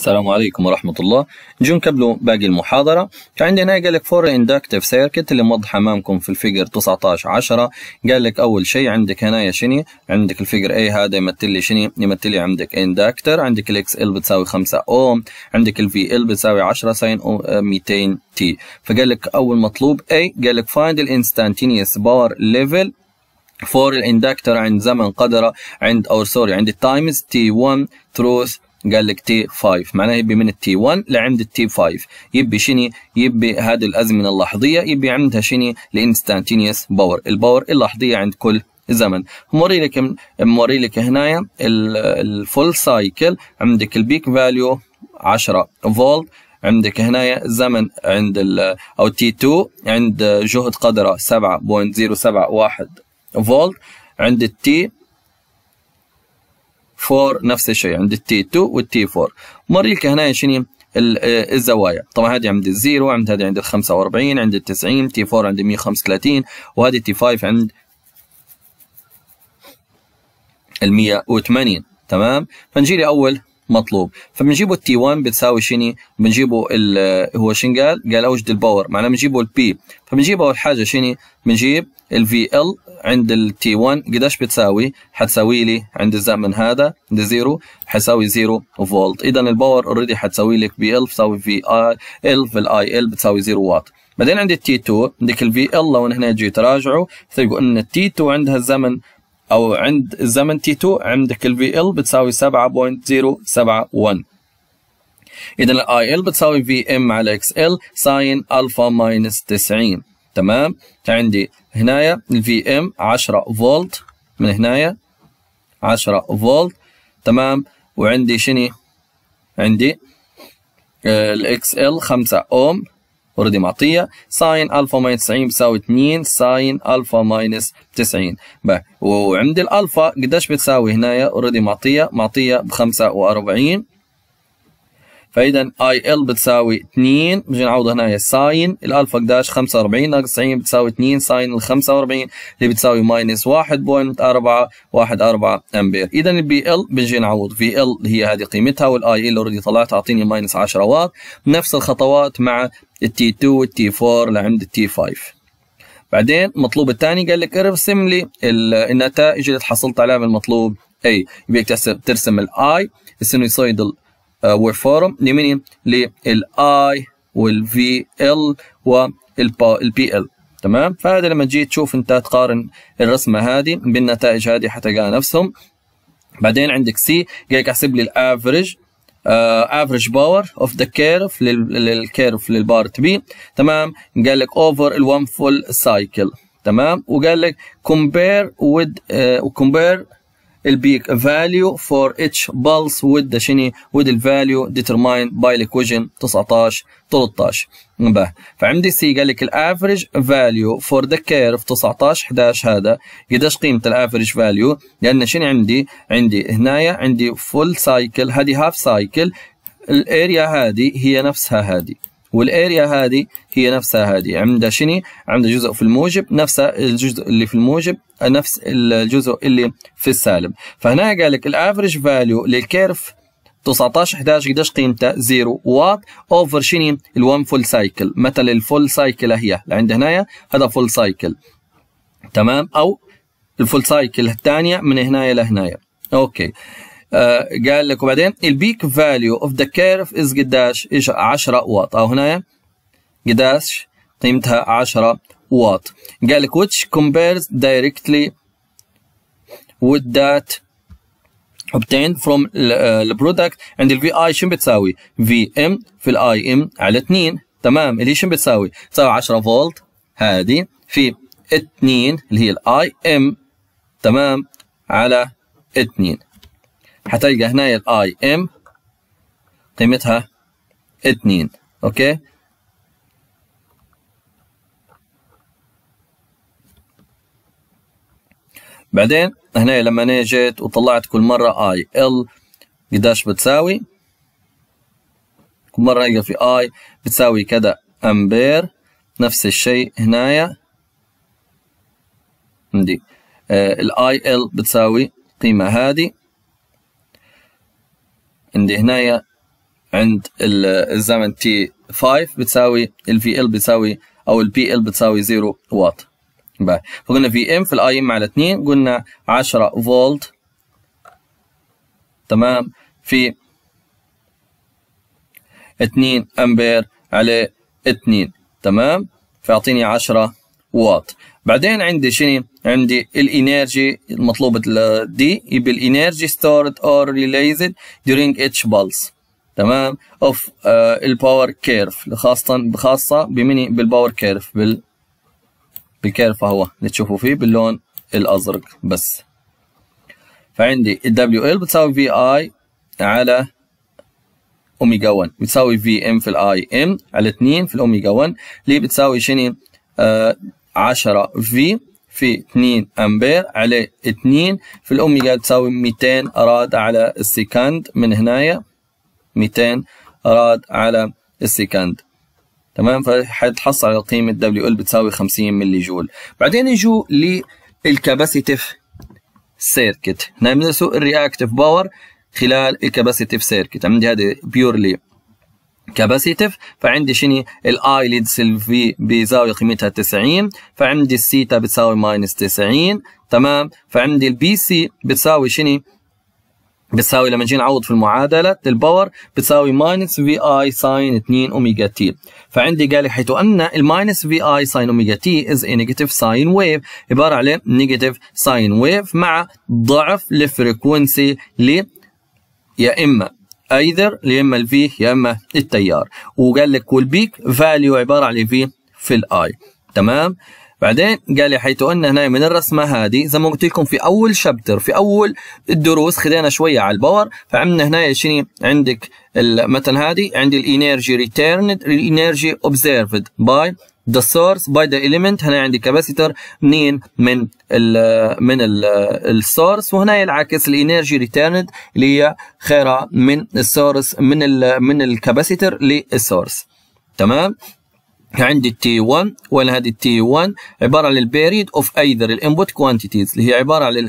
السلام عليكم ورحمة الله نجون نكملوا باقي المحاضرة هنا قال لك فور اندكتيف سيركت اللي موضح أمامكم في الفيجر 19 10 قال لك أول شيء عندك هنايا شني عندك الفيجر أي هذا يمثل لي شني يمثل لي عندك اندكتر عندك الاكس ال بتساوي 5 اوم عندك الفي ال بتساوي 10 ساين 200 تي فقال لك أول مطلوب أي قال لك فايند الانستانتينيوس باور ليفل فور الاندكتر عند زمن قدره عند او سوري عند التايمز تي 1 تروث قال لك تي 5 معناها يبي من التي 1 لعند التي 5 يبي شني يبي هذه الازمنه اللحظيه يبي عندها شني الانستانتينيوس باور الباور اللحظيه عند كل زمن موري لك موري لك هنا الفول سايكل عندك البيك فاليو 10 فولت عندك هنا الزمن عند الـ او تي 2 عند جهد قدره 7.071 فولت عند التي 4 نفس الشيء عند التي 2 والتي 4 موريك هنا شنو آه، الزوايا طبعا هذه عند الزيرو عند هذه عند ال 45 عند ال 90 تي 4 عند 135 وهذه تي 5 عند ال 180 تمام فنجي لي اول مطلوب فبنجيبوا التي 1 بتساوي شني بنجيبوا آه، هو شن قال قال اوجد الباور معناه بنجيبوا البي فبنجيب اول حاجه شني بنجيب الفي ال عند التي 1 قداش بتساوي حتساوي لي عند الزمن هذا عند زيرو حيساوي زيرو فولت اذا الباور اوريدي حتساوي لك في ال بتساوي في اي ال في الاي ال بتساوي زيرو واط بعدين عند التي 2 عندك الفي ال لو هنا جي تراجعه تلقوا ان التي 2 عندها الزمن او عند الزمن تي 2 عندك الفي ال بتساوي 7.071 اذا الـ IL بتساوي VM على XL ساين الفا ماينس 90 تمام عندي هنايا الفي ام 10 فولت من هنايا 10 فولت تمام وعندي شني عندي الاكس آه، ال 5 اوم اوريدي معطيه ساين الفا ماينس 90 بيساوي 2 ساين الفا ماينس 90 وعندي الالفا قديش بتساوي هنايا اوريدي معطيه معطيه ب 45 فاذا اي ال بتساوي 2 بنجي نعوض هنا ساين الالفا داش 45 ناقص 90 بتساوي 2 ساين ال 45 اللي بتساوي ماينس 1.414 امبير اذا البي ال بنجي نعوض في ال هي هذه قيمتها والاي ال اوريدي طلعت اعطيني ماينس 10 واط نفس الخطوات مع التي 2 والتي 4 لعند التي 5 بعدين المطلوب الثاني قال لك ارسم لي النتائج اللي تحصلت عليها من المطلوب اي يبيك ترسم الاي السينوسويدال آه، ويرفارم لمين؟ يعني للاي والفي ال والبي ال تمام فهذا لما تجي تشوف انت تقارن الرسمه هذه بالنتائج هذه حتلقاها نفسهم بعدين عندك سي قال لك احسب لي الافرج افريج باور اوف ذا كيرف للكيرف للبارت بي تمام قال لك اوفر الون فول سايكل تمام وقال لك كومبير وذ كومبير البيك فاليو فور اتش بالس ود شني ود الفاليو ديترماين باي الايكويشن 19 13 فعندي سي قال لك الافرج فاليو فور ذا كيرف 19 11 هذا قداش قيمه الافرج فاليو لان شني عندي عندي هنايا عندي فول سايكل هذه هاف سايكل الاريا هذه هي نفسها هذه والاريا هذه هي نفسها هذه عندها شني عندها جزء في الموجب نفس الجزء اللي في الموجب نفس الجزء اللي في السالب فهنا قال لك الافرج فاليو للكيرف 19 11 قداش قيمته زيرو واط اوفر شني ال1 فول سايكل مثل الفول سايكل هي عند هنايا هذا فول سايكل تمام او الفول سايكل الثانيه من هنايا لهنايا اوكي آه، قال لك وبعدين البيك فاليو اوف ذا كيرف از قداش؟ ايش 10 واط او هنايا قداش قيمتها طيب، 10 واط قال لك which compares directly with that obtained from البرودكت عند الفي اي شنو بتساوي؟ في ام في الاي ام على 2 تمام اللي شنو بتساوي؟ بتساوي 10 فولت هذه في 2 اللي هي الاي ام تمام على 2 حتلقى هنا الاي ام قيمتها اتنين اوكي بعدين هنا لما نجيت وطلعت كل مرة اي ال قداش بتساوي كل مرة نلقى في اي بتساوي كذا امبير نفس الشيء هنايا عندي آه الاي ال بتساوي القيمة هذه عندي هنايا عند الزمن تي 5 بتساوي الفي ال بتساوي او البي ال بتساوي 0 واط فقلنا في ام في الاي ام على 2 قلنا 10 فولت تمام في 2 امبير على 2 تمام فيعطيني 10 واط بعدين عندي شنو عندي الانرجي المطلوبه دي يبقى الانرجي ستورد اور ريليزد دورينج اتش بالس تمام اوف الباور كيرف خاصه خاصه بمني بالباور كيرف بال بالكيرف هو اللي تشوفوا فيه باللون الازرق بس فعندي ال WL بتساوي في اي على اوميجا 1 بتساوي في ام في الاي ام على 2 في الاوميجا 1 اللي بتساوي شنو آه 10 في في 2 امبير على 2 في الاوميجا تساوي 200 راد على السكند من هنايا 200 راد على السكند تمام فحتحصل على قيمه دبليو ال بتساوي 50 ملي جول بعدين يجوا للكاباسيتيف سيركت هنا بندرسوا الرياكتيف باور خلال الكاباسيتيف سيركت عندي هذا بيورلي كاباسيتيف فعندي شني الاي ليدس الفي بزاويه قيمتها 90 فعندي السيتا بتساوي ماينس 90 تمام فعندي البي سي بتساوي شني بتساوي لما نجي نعوض في المعادله الباور بتساوي ماينس في اي ساين 2 اوميجا تي فعندي قال لي حيث ان الماينس في اي ساين اوميجا تي از نيجاتيف ساين ويف عباره على نيجاتيف ساين ويف مع ضعف الفريكونسي ل يا اما ايذر يا اما الفي يا اما التيار وقال لك والبيك فاليو عباره عن في في الاي تمام بعدين قال لي حيث ان هنا من الرسمه هذه زي ما قلت لكم في اول شابتر في اول الدروس خذينا شويه على الباور فعملنا هنا شنو عندك مثلا هذه عندي الانرجي ريتيرند الانرجي اوبزيرفد باي the source by the element هنا عندي كاباسيتر منين من ال من السورس وهنا العكس الانرجي ريتيرند اللي هي خيرة من السورس من ال من الكاباسيتر للسورس تمام عندي تي 1 ولا هذه تي 1 عباره عن البيريد اوف ايذر الانبوت كوانتيتيز اللي هي عباره عن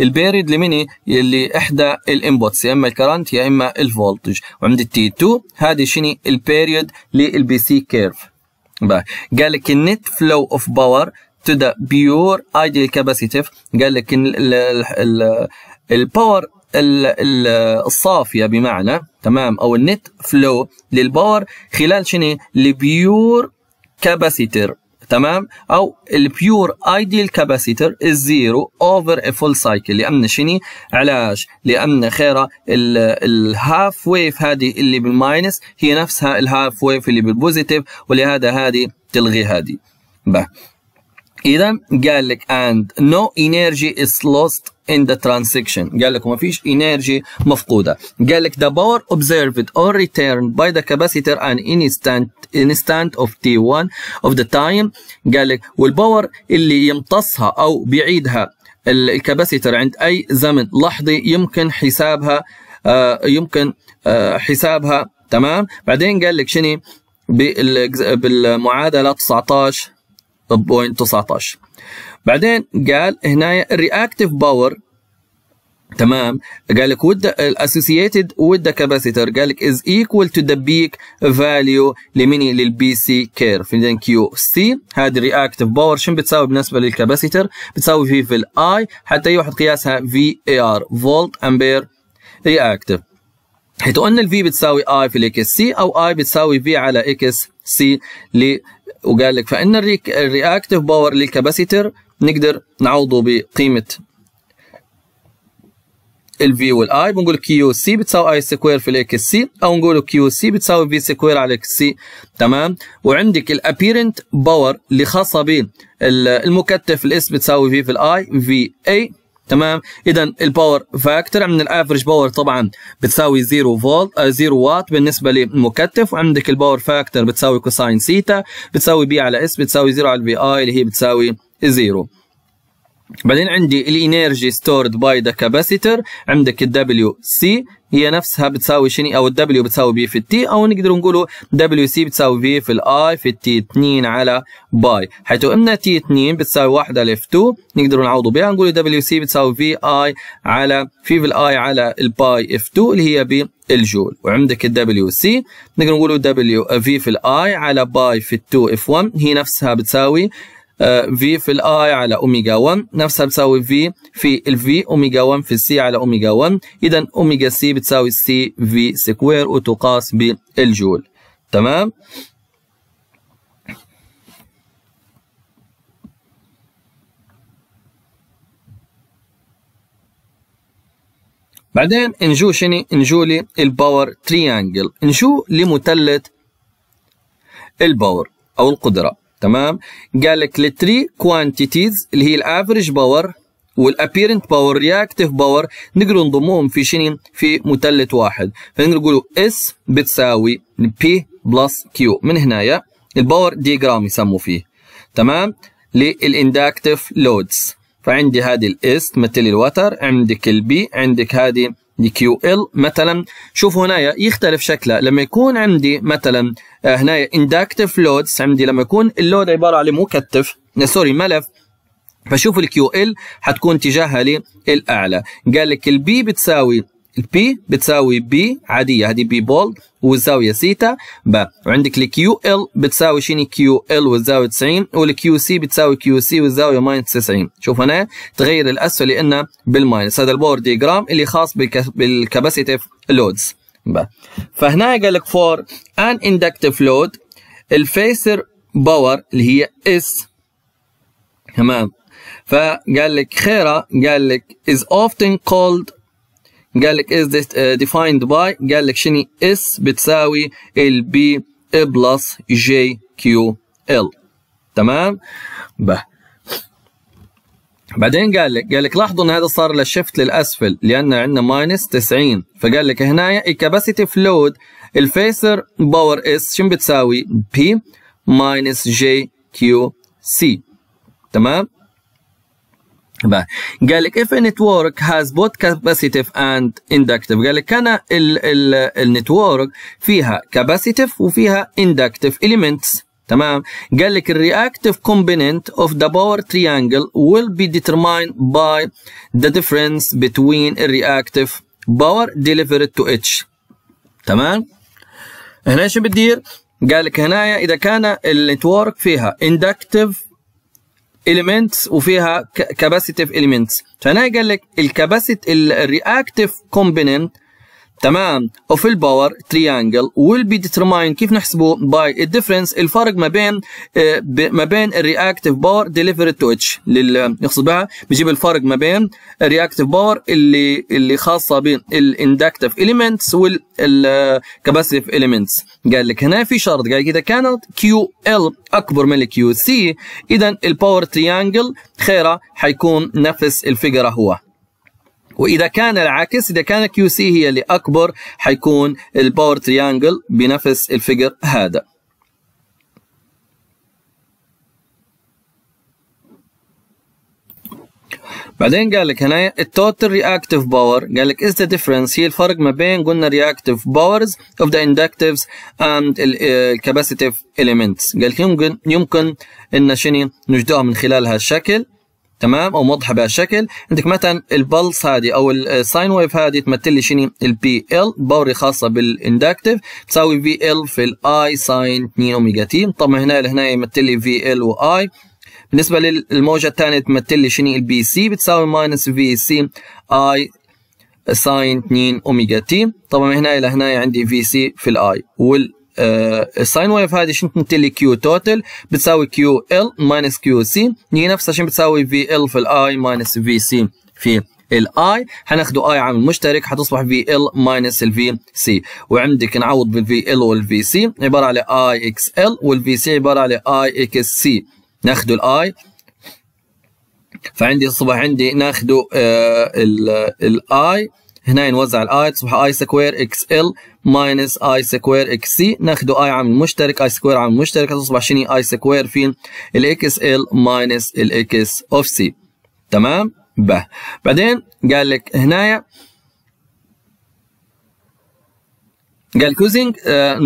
البيريد آه، لمين اللي احدى الانبوتس يا اما الكرنت يا اما الفولتج وعندي تي 2 هذه شنو البيريد للبي سي كيرف قال لك النت فلو اوف باور تو ذا بيور ايديال كاباسيتيف قال لك الباور الصافيه بمعنى تمام او النت فلو للباور خلال شنو لبيور كاباسيتر تمام او البيور ايديال كاباسيتر الزيرو اوفر ا فول سايكل لان شني علاش لان خيره الهاف ويف هذه اللي بالماينس هي نفسها الهاف ويف اللي بالبوزيتيف ولهذا هذه تلغي هذه اذا قال لك اند نو انرجي از لوست in the ترانزكشن قال لك ما فيش انرجي مفقوده قال لك the power observed or returned by the capacitor ان instant instant of t1 of the time قال لك والباور اللي يمتصها او بيعيدها الكاباسيتر عند اي زمن لحظي يمكن حسابها آه يمكن آه حسابها تمام بعدين قال لك شنو بالمعادله 19 0.19 بعدين قال هنا الرياكتيف باور تمام قال لك ود الاسوسييتد ود with قال لك از ايكوال تو ذا بيك فاليو لميني للبي سي كيرف اذا كيو سي هذه الرياكتيف باور شنو بتساوي بالنسبه للكاباسيتر بتساوي في في الاي حتى يوحد قياسها في اي ار فولت امبير رياكتيف حيث ان الفي بتساوي اي في الاكس سي او اي بتساوي في على اكس سي وقال لك فان الرياكتيف باور للكباسيتر نقدر نعوضه بقيمه الفي والاي بنقول كيو سي بتساوي اي سكوير في الاكس سي او نقول كيو سي بتساوي في سكوير على الاكس سي تمام وعندك الابيرنت باور اللي خاصه بالمكتف الاس بتساوي في في الاي في اي تمام اذا الباور فاكتور من الافرج باور طبعا بتساوي 0 فولت 0 وات بالنسبه للمكتف وعندك الباور فاكتور بتساوي كوساين سيتا بتساوي بي على اس بتساوي 0 على البي اي اللي هي بتساوي 0 بعدين عندي الانرجي ستورد باي ذا كاباسيتر عندك الدبليو سي هي نفسها بتساوي شني او الدبليو بتساوي بي في التي او نقدر نقولوا دبليو سي بتساوي في في الاي في التي 2 على باي حيث ان تي 2 بتساوي 1 اف 2 نقدر نعوضوا بها نقول دبليو سي بتساوي في اي على في في الاي على الباي اف 2 اللي هي بالجول وعندك الدبليو سي نقدر نقولوا دبليو في في الاي على باي في 2 اف 1 هي نفسها بتساوي آه، في في الاي على اوميجا 1 نفسها بتساوي في في الفي اوميجا 1 في السي على اوميجا 1 اذا اوميجا سي بتساوي سي في سكوير وتقاس بالجول تمام بعدين نجو شني نجو لي الباور تريانجل نجو لمثلث الباور او القدره تمام قال لك للتري كوانتيتيز اللي هي الافريج باور والابيرنت باور رياكتيف باور نقدر نضمهم في شنين في مثلث واحد فنقدر نقولوا اس بتساوي بي بلس كيو من هنايا الباور ديجرام يسموا فيه تمام للاندكتيف لودز فعندي هذه الاس تمثل الوتر عندك البي عندك هذه لكيو ال مثلا شوف هنا يختلف شكلها لما يكون عندي مثلا آه، هنايا اندكتف لودز عندي لما يكون اللود عباره على مكتف سوري ملف فشوف الكيو ال حتكون تجاهها للاعلى قال لك البي بتساوي البي بتساوي بي عاديه هذه بي بول والزاويه سيتا با وعندك الكيو ال بتساوي شيني كيو ال والزاويه 90 والكيو سي بتساوي كيو سي والزاويه ماينس 90 شوف هنا تغير الاسفل لانه بالماينس هذا الباور ديجرام اللي خاص بالكاباسيتيف لودز با فهنا قال لك فور ان اندكتيف لود الفيسر باور اللي هي اس تمام فقال لك خيره قال لك is often called قال لك is this uh, defined by قال لك شني اس بتساوي ال بي بلس جي كيو ال تمام به بعدين قال لك قال لك لاحظوا ان هذا صار للشفت للاسفل لان عندنا ماينس 90 فقال لك هنا الكباسيتي فلود الفيسر باور اس شنو بتساوي بي ماينس جي كيو سي تمام قال لك if a network has both capacitive and inductive قال لك انا النتورك فيها capacitive وفيها inductive elements تمام قال لك الرياكتيف كومبوننت اوف ذا باور تريانجل will be determined by the difference between الرياكتيف باور delivered to each تمام هنا شو بتدير قال لك هنايا اذا كان النتورك فيها inductive elements وفيها capacitative elements فهنا قال لك الكباسيت الرياكتيف كومبوننت تمام اوف الباور تريانجل ويل بي ديترماين كيف نحسبه باي الديفرنس الفرق ما بين آه، ما بين الرياكتيف باور delivered تو اتش نقصد يقصد بها بيجيب الفرق ما بين الرياكتيف باور اللي اللي خاصه بالاندكتيف اليمنتس والكباسيف اليمنتس قال لك هنا في شرط قال لك اذا كانت كيو ال اكبر من الكيو سي اذا الباور تريانجل خيره حيكون نفس الفيجر هو واذا كان العكس اذا كان كيو سي هي اللي اكبر حيكون الباور تريانجل بنفس الفيجر هذا بعدين قال لك هنا التوتال رياكتيف باور قال لك از ذا ديفرنس هي الفرق ما بين قلنا رياكتيف باورز اوف ذا اندكتيفز اند الكاباسيتيف اليمنتس قال لك يمكن يمكن ان شنو نجدوها من خلال هالشكل تمام او موضحه بهالشكل عندك مثلا البلس هذه او الساين آه، ويف هذه تمثل لي شنو البي ال باوري خاصه بالاندكتيف تساوي في ال في الاي ساين 2 اوميجا تي طبعا هنا لهنا يمثل لي في ال واي بالنسبه للموجه الثانيه تمثل لي شنو البي سي بتساوي ماينس في سي اي ساين 2 اوميجا تي طبعا هنا الى هنا عندي في سي في الاي وال الساين آه، ويف هذه شنو تمثل لي كيو توتال بتساوي كيو ال ماينس كيو سي هي نفسها شنو بتساوي في ال في الاي ماينس في سي في الاي حناخذوا اي عامل مشترك حتصبح في ال ماينس الفي سي وعندك نعوض بالفي ال والفي سي عباره على اي اكس ال والفي سي عباره على اي اكس سي ناخده الاي فعندي تصبح عندي ناخده آه الاي هنا نوزع الاي تصبح اي سكوير اكس ال ماينس اي سكوير اكس سي ناخده اي عامل مشترك اي سكوير عامل مشترك هتصبح شني اي سكوير في الاكس ال ماينس الاكس اوف سي تمام به بعدين قال لك هنايا قال كوزنج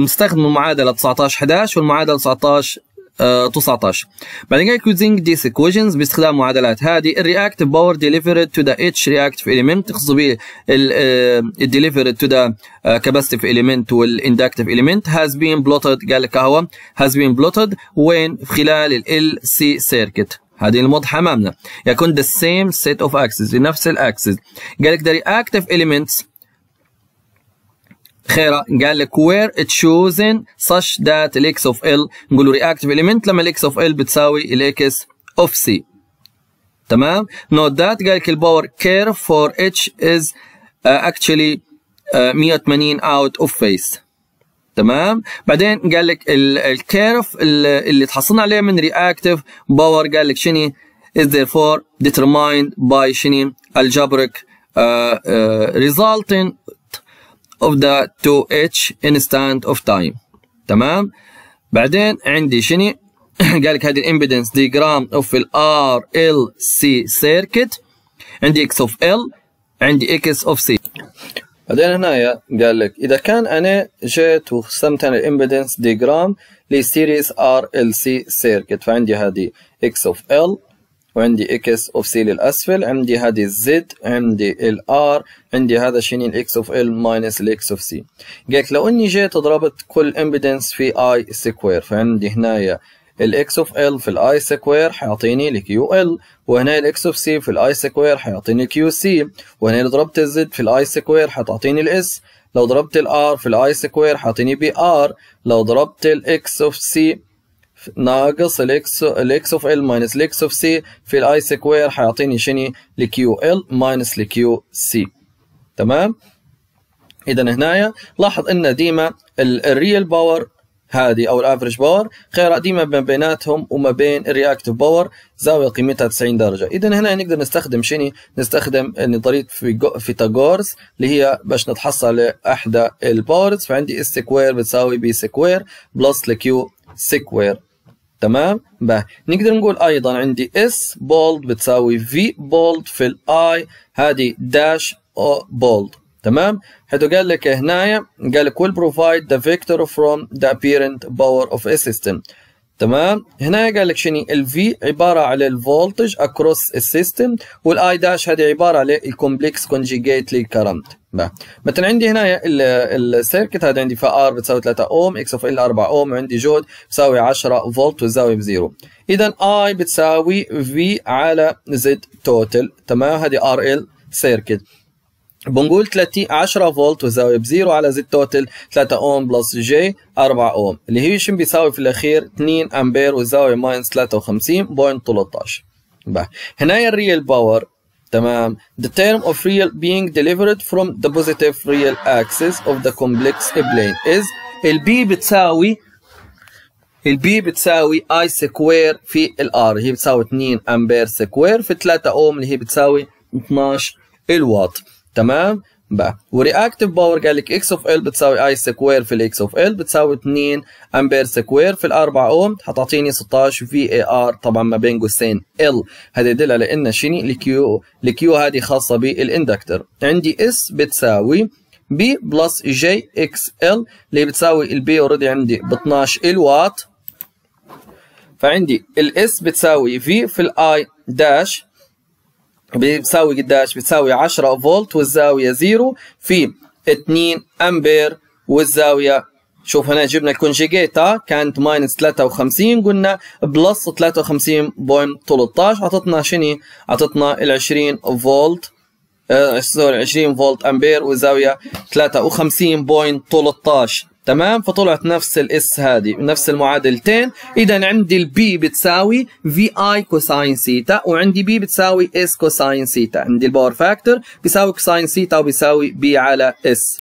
نستخدم آه، المعادله 19 11 والمعادله 19 19 بعد كده using these equations باستخدام معادلات هذه الرياكت باور delivered to the each reactive element تقصد به ال delivered to the capacitive element والاندكتيف element has been plotted قال لك اهو has been plotted وين خلال ال LC circuit هذه الموضحة أمامنا يكون the same set of axes لنفس الأكسس قال لك the reactive elements خيره قال لك it chosen such that الاكس اوف ال نقول له رياكتيف اليمنت لما الاكس اوف ال بتساوي الاكس اوف سي تمام نوت ذات قال لك الباور كيرف فور اتش از اكشلي 180 اوت اوف فيس تمام بعدين قال لك الكيرف اللي تحصلنا عليه من رياكتيف باور قال لك شني is therefore determined by شني algebraic uh, uh, resulting of the 2H instant of time تمام بعدين عندي شني قال لك هذه الامبيدنس جرام اوف الار ال سي سيركت عندي اكس اوف ال عندي اكس اوف سي بعدين هنايا قال لك اذا كان انا جيت وقسمت انا الامبيدنس ديجرام لسيريز ار ال سي سيركت فعندي هذه اكس اوف ال وعندي اكس اوف سي للاسفل عندي هذه الزد عندي الار عندي هذا شنين اكس اوف ال ماينس الاكس اوف سي قلت لو اني جيت ضربت كل امبيدنس في اي سكوير فعندي هنايا الاكس اوف ال في الاي سكوير حيعطيني الكيو ال وهنا الاكس اوف سي في الاي سكوير حيعطيني الكيو سي وهنا لو ضربت الزد في الاي سكوير حتعطيني الاس لو ضربت الار في الاي سكوير حيعطيني بي ار لو ضربت الاكس اوف سي ناقص الاكس الاكس اوف ال ماينس الاكس اوف سي في الاي سكوير حيعطيني شني لكيو ال ماينس لكيو سي تمام اذا هنايا لاحظ ان ديما الريال باور هذه او الافرج باور خيارها ديما ما بيناتهم وما بين الرياكتيف باور زاويه قيمتها 90 درجه اذا هنا نقدر نستخدم شني نستخدم نظريه فيتاغورس اللي هي باش نتحصل لاحدى الباورز فعندي اس سكوير بتساوي بي سكوير بلس لكيو سكوير تمام به نقدر نقول ايضا عندي اس بولد بتساوي في بولد في الاي هذه داش بولد تمام حيث قال لك هنايا قال لك will provide the vector from the apparent power of a system تمام هنا قال لك شني الفي عباره على الفولتج اكروس السيستم والاي داش هذه عباره على الكومبلكس كونجيجيت للكرنت مثلا عندي هنا السيركت هذا عندي في ار بتساوي 3 اوم اكس اوف ال 4 اوم وعندي جهد بتساوي 10 فولت والزاويه بزيرو اذا اي بتساوي في على زد توتال تمام هذه ار ال سيركت بنقول 30 10 فولت والزاويه بزيرو على زد توتال 3 اوم بلس جي 4 اوم اللي هي شو بيساوي في الاخير 2 امبير والزاويه ماينس 53.13 هنا الريال باور تمام the term of real being delivered from the positive real axis of the complex plane is ال b بتساوي ال b بتساوي i سكوير في ال r هي بتساوي 2 امبير سكوير في 3 اوم اللي هي بتساوي 12 الواط تمام بقى ورياكتيف باور قال لك اكس اوف ال بتساوي اي سكوير في الاكس اوف ال بتساوي 2 امبير سكوير في الاربع اوم هتعطيني 16 في اي ار طبعا ما بين قوسين ال هذا يدل على ان شني الكيو الكيو هذه خاصه بالاندكتور عندي اس بتساوي بي بلس جي اكس ال اللي بتساوي البي اوريدي عندي ب 12 الوات فعندي الاس بتساوي في في الاي داش بتساوي قداش بتساوي 10 فولت والزاويه زيرو في 2 امبير والزاويه شوف هنا جبنا الكونجيجيتا كانت ماينس 53 قلنا بلس 53.13 عطتنا شني؟ عطتنا ال 20 فولت آه، سوري 20 فولت امبير والزاويه 53.13 تمام فطلعت نفس الاس هذه نفس المعادلتين اذا عندي البي بتساوي في اي كوساين ثيتا وعندي بي بتساوي اس كوساين ثيتا عندي الباور فاكتور بيساوي كوساين ثيتا وبيساوي بي على اس